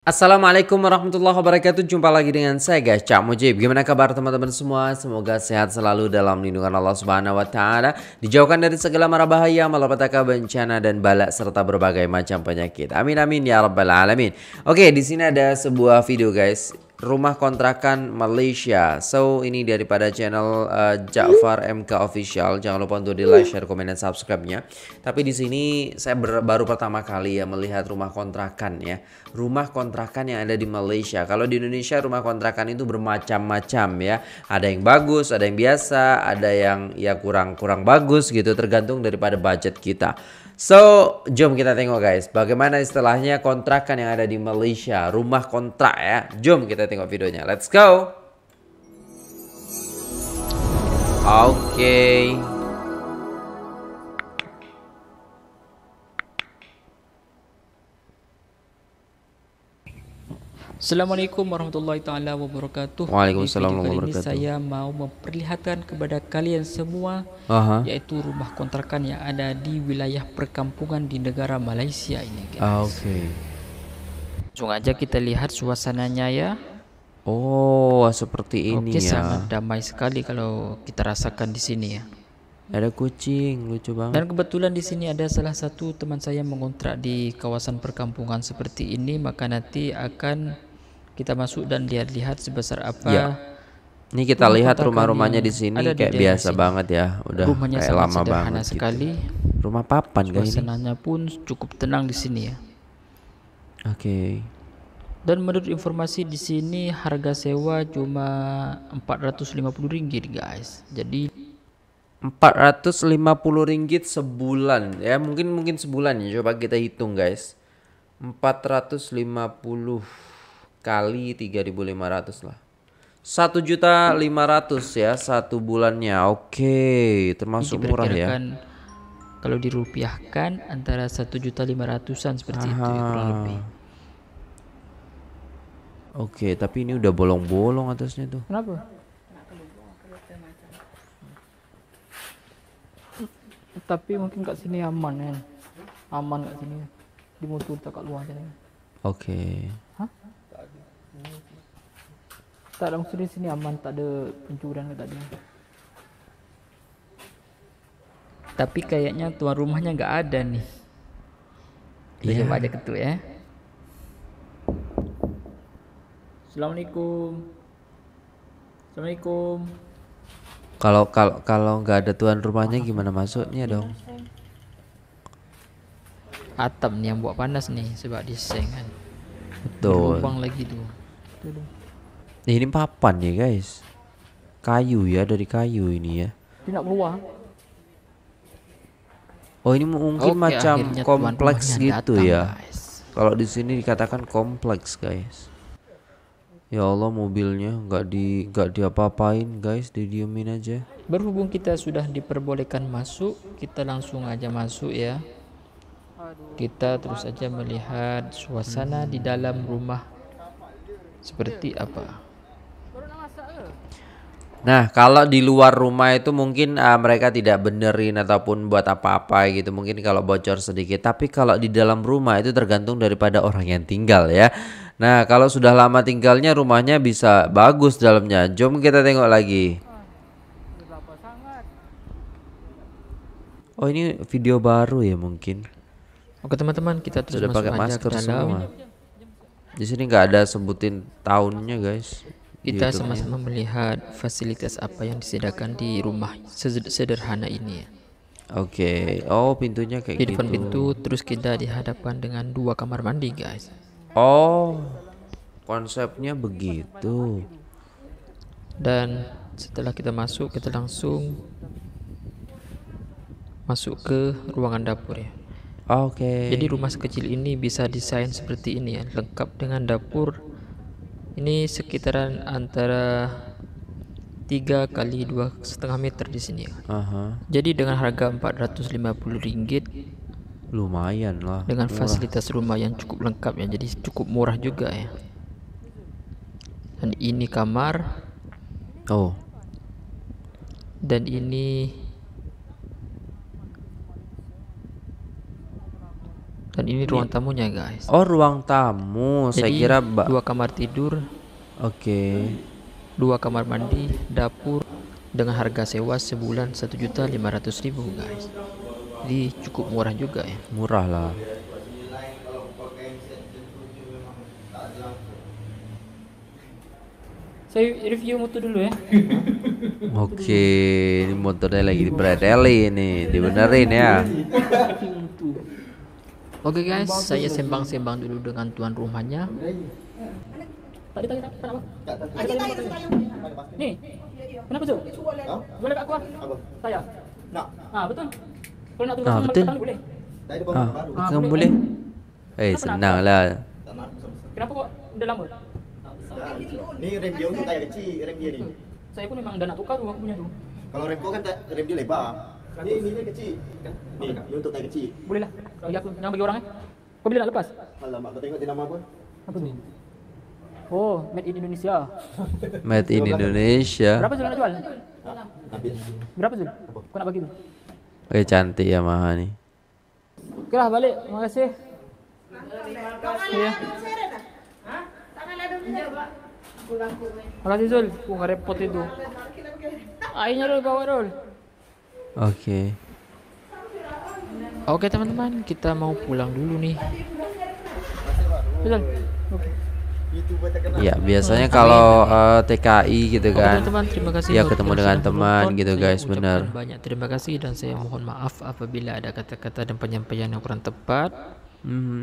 Assalamualaikum warahmatullahi wabarakatuh Jumpa lagi dengan saya guys Cak Mujib Gimana kabar teman-teman semua Semoga sehat selalu dalam lindungan Allah subhanahu wa ta'ala Dijauhkan dari segala mara bahaya Malapetaka bencana dan balak Serta berbagai macam penyakit Amin amin ya rabbal alamin Oke di sini ada sebuah video guys rumah kontrakan Malaysia. So ini daripada channel uh, Ja'far MK Official. Jangan lupa untuk di like, share, komen, dan subscribe-nya. Tapi di sini saya ber baru pertama kali ya melihat rumah kontrakan ya. Rumah kontrakan yang ada di Malaysia. Kalau di Indonesia rumah kontrakan itu bermacam-macam ya. Ada yang bagus, ada yang biasa, ada yang ya kurang kurang bagus gitu tergantung daripada budget kita. So, jom kita tengok guys, bagaimana istilahnya kontrakan yang ada di Malaysia, rumah kontrak ya. Jom kita tengok videonya. Let's go. Oke. Okay. Assalamualaikum warahmatullahi taala wabarakatuh. Waalaikumsalam warahmatullahi wabarakatuh. saya mau memperlihatkan kepada kalian semua Aha. yaitu rumah kontrakan yang ada di wilayah perkampungan di negara Malaysia ini, guys. Ah, oke. Okay. Langsung aja kita lihat suasananya ya. Oh, seperti ini Oke, ya. sangat damai sekali kalau kita rasakan di sini ya. Ada kucing, lucu banget. Dan kebetulan di sini ada salah satu teman saya mengontrak di kawasan perkampungan seperti ini, maka nanti akan kita masuk dan lihat-lihat sebesar apa. Ya. Ini kita Rumah lihat rumah-rumahnya di sini kayak biasa sini. banget ya, udah Rumahnya kayak lama banget gitu. sekali. Rumah papan guys. Senangnya pun cukup tenang di sini ya. Oke. Okay. Dan menurut informasi di sini harga sewa cuma 450 ringgit guys. Jadi 450 ringgit sebulan ya mungkin mungkin sebulan ya coba kita hitung guys 450 kali 3500 lah. 1 juta 500 ya satu bulannya. Oke, termasuk murah ya. Kalau dirupiahkan antara 1 juta 500-an seperti Aha. itu ya, kurang lebih. Oke, tapi ini udah bolong-bolong atasnya tuh. Kenapa? Tapi mungkin kat sini aman kan. Aman kat sini. Di motor tak kat luar jalan. Oke. Hah? Tak ada maksudnya sini aman, tak ada pencurian ke tadi. Tapi kayaknya tuan rumahnya nggak ada nih. Iya. yeah. coba aja ketuk ya. Assalamualaikum. Assalamualaikum. Kalau kalau kalau nggak ada tuan rumahnya gimana masuknya dong? Atap nih yang buat panas nih sebab diseng kan. Betul. Lubang lagi tuh. Nah, ini papan ya guys. Kayu ya dari kayu ini ya. Tidak keluar. Oh ini mungkin Oke, macam kompleks gitu datang, ya. Kalau di sini dikatakan kompleks guys. Ya Allah mobilnya nggak di nggak diapa-apain guys, didiemin aja. Berhubung kita sudah diperbolehkan masuk, kita langsung aja masuk ya. Kita terus aja melihat suasana hmm. di dalam rumah seperti iya. apa? Eh. Nah, kalau di luar rumah itu mungkin uh, mereka tidak benerin ataupun buat apa-apa gitu. Mungkin kalau bocor sedikit, tapi kalau di dalam rumah itu tergantung daripada orang yang tinggal ya. Nah, kalau sudah lama tinggalnya rumahnya bisa bagus dalamnya. Jom kita tengok lagi. Oh, ini video baru ya mungkin. Oke, oh, teman-teman, kita terus sudah pakai masker semua. Di sini nggak ada sebutin tahunnya guys. Kita gitu. sama-sama melihat fasilitas apa yang disediakan di rumah sederhana ini. ya Oke, okay. oh pintunya kayak di depan gitu. pintu, terus kita dihadapkan dengan dua kamar mandi guys. Oh, konsepnya begitu. Dan setelah kita masuk, kita langsung masuk ke ruangan dapur ya. Oke. Okay. Jadi rumah sekecil ini bisa desain seperti ini ya, lengkap dengan dapur. Ini sekitaran antara tiga kali dua setengah meter di sini ya. Aha. Jadi dengan harga 450 ringgit lumayan lah. Dengan murah. fasilitas rumah yang cukup lengkap ya, jadi cukup murah juga ya. Dan ini kamar. Oh. Dan ini Dan ini ruang ini. tamunya guys. Oh ruang tamu. Jadi, Saya kira dua kamar tidur. Oke. Okay. Dua kamar mandi, dapur dengan harga sewa sebulan satu juta lima ratus ribu guys. Jadi cukup murah juga ya. Murah lah. Saya review motor dulu ya. Oke, okay. ini motornya lagi di nih, dibenerin ya. Okey guys, saya sembang-sembang dulu dengan tuan rumahnya. Tadi tanya tak nak Tak, tak. Ah, tanya tak ah? ah, betul. Kalau nak tunggu ha, boleh. Tak kan boleh. boleh. Eh, senanglah. Kenapa kok lah. dah lama? Ni rem dia tu tayar kecil, rem dia ni. Saya pun memang dah nak tukar tu aku punya tu. Kalau rem kau kan rem dia lebar. Ni ni kecil. Ni untuk tayar kecil. Boleh lah. Bagi iya, aku yang bagi orangnya. Kok bila nak lepas? Alamak, kau tengok di nama apa? Apa ni? Oh, made in Indonesia. made in Indonesia. Berapa Zul nak jual? Ah, habis. Berapa Zul? Kau nak bagi tu? Oke, cantik ya Maha ni. Oke lah balik. Terima kasih. Ya. Terima kasih Zul. Aku nggak repot itu. Airnya dulu bawa dulu. Oke. Oke teman-teman, kita mau pulang dulu nih. Pulang. Ya biasanya kalau uh, eh, TKI gitu kan. Teman teman, terima kasih. Ya ketemu dengan teman gitu guys, benar. Banyak terima kasih dan saya mohon maaf apabila ada kata-kata dan penyampaian yang kurang tepat. Mm -hmm.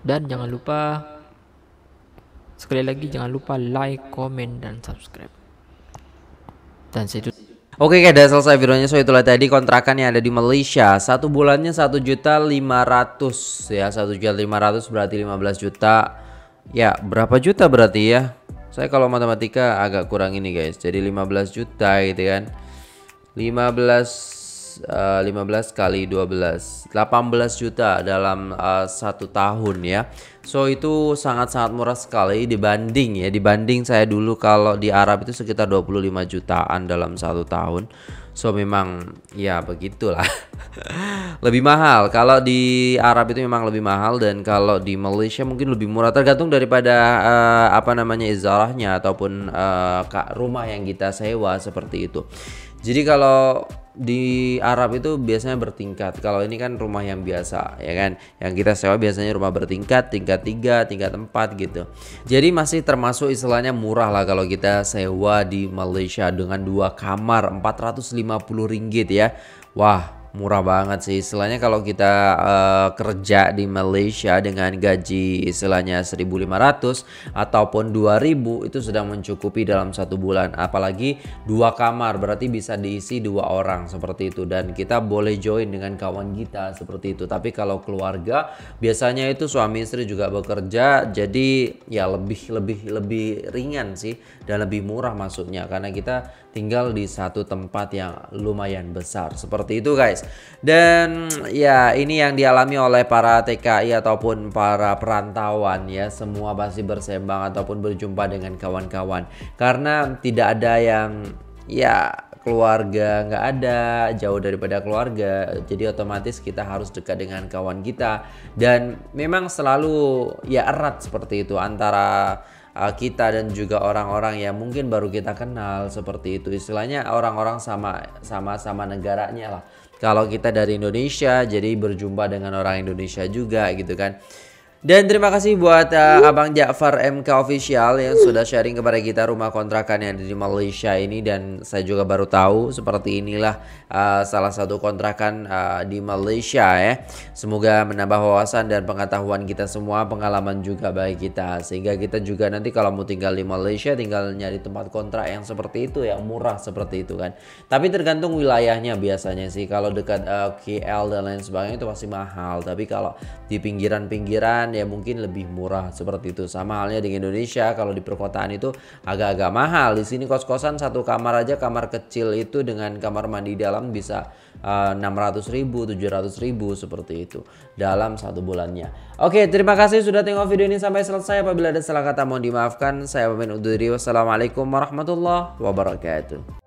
Dan jangan lupa sekali lagi jangan lupa like, comment dan subscribe. Dan saya Oke, okay, udah selesai videonya. So itulah tadi kontrakan yang ada di Malaysia. Satu bulannya satu juta lima ratus ya, satu juta lima ratus berarti lima belas juta. Ya, berapa juta berarti ya? Saya kalau matematika agak kurang ini guys. Jadi lima belas juta gitu kan. Lima belas. 15 eh, kali 12 18 juta dalam uh, satu tahun ya so itu sangat-sangat murah sekali dibanding ya dibanding saya dulu kalau di Arab itu sekitar 25 jutaan dalam satu tahun so memang ya begitulah lebih mahal kalau di Arab itu memang lebih mahal dan kalau di Malaysia mungkin lebih murah tergantung daripada uh, apa namanya izarahnya ataupun uh, rumah yang kita sewa seperti itu jadi kalau di Arab itu biasanya bertingkat. Kalau ini kan rumah yang biasa, ya kan? Yang kita sewa biasanya rumah bertingkat, tingkat 3, tingkat 4 gitu. Jadi masih termasuk istilahnya murah lah kalau kita sewa di Malaysia dengan dua kamar 450 ringgit ya. Wah, murah banget sih istilahnya kalau kita uh, kerja di Malaysia dengan gaji istilahnya 1500 ataupun 2000 itu sudah mencukupi dalam satu bulan apalagi dua kamar berarti bisa diisi dua orang seperti itu dan kita boleh join dengan kawan kita seperti itu tapi kalau keluarga biasanya itu suami istri juga bekerja jadi ya lebih lebih lebih ringan sih dan lebih murah maksudnya karena kita tinggal di satu tempat yang lumayan besar seperti itu guys guys. Dan ya ini yang dialami oleh para TKI ataupun para perantauan ya semua pasti bersembang ataupun berjumpa dengan kawan-kawan karena tidak ada yang ya keluarga nggak ada jauh daripada keluarga jadi otomatis kita harus dekat dengan kawan kita dan memang selalu ya erat seperti itu antara Ah, kita dan juga orang-orang yang mungkin baru kita kenal seperti itu istilahnya orang-orang sama sama sama negaranya lah kalau kita dari Indonesia jadi berjumpa dengan orang Indonesia juga gitu kan dan terima kasih buat uh, Abang Ja'far MK Official yang sudah sharing kepada kita rumah kontrakan yang ada di Malaysia ini dan saya juga baru tahu seperti inilah uh, salah satu kontrakan uh, di Malaysia ya. Semoga menambah wawasan dan pengetahuan kita semua, pengalaman juga bagi kita sehingga kita juga nanti kalau mau tinggal di Malaysia tinggal nyari tempat kontrak yang seperti itu yang murah seperti itu kan. Tapi tergantung wilayahnya biasanya sih. Kalau dekat uh, KL dan lain sebagainya itu pasti mahal, tapi kalau di pinggiran-pinggiran perkotaan ya mungkin lebih murah seperti itu. Sama halnya dengan Indonesia kalau di perkotaan itu agak-agak mahal. Di sini kos-kosan satu kamar aja kamar kecil itu dengan kamar mandi dalam bisa uh, eh, 600 ribu, 700 ribu seperti itu dalam satu bulannya. Oke terima kasih sudah tengok video ini sampai selesai. Apabila ada salah kata mohon dimaafkan. Saya pamit undur diri. Wassalamualaikum warahmatullahi wabarakatuh.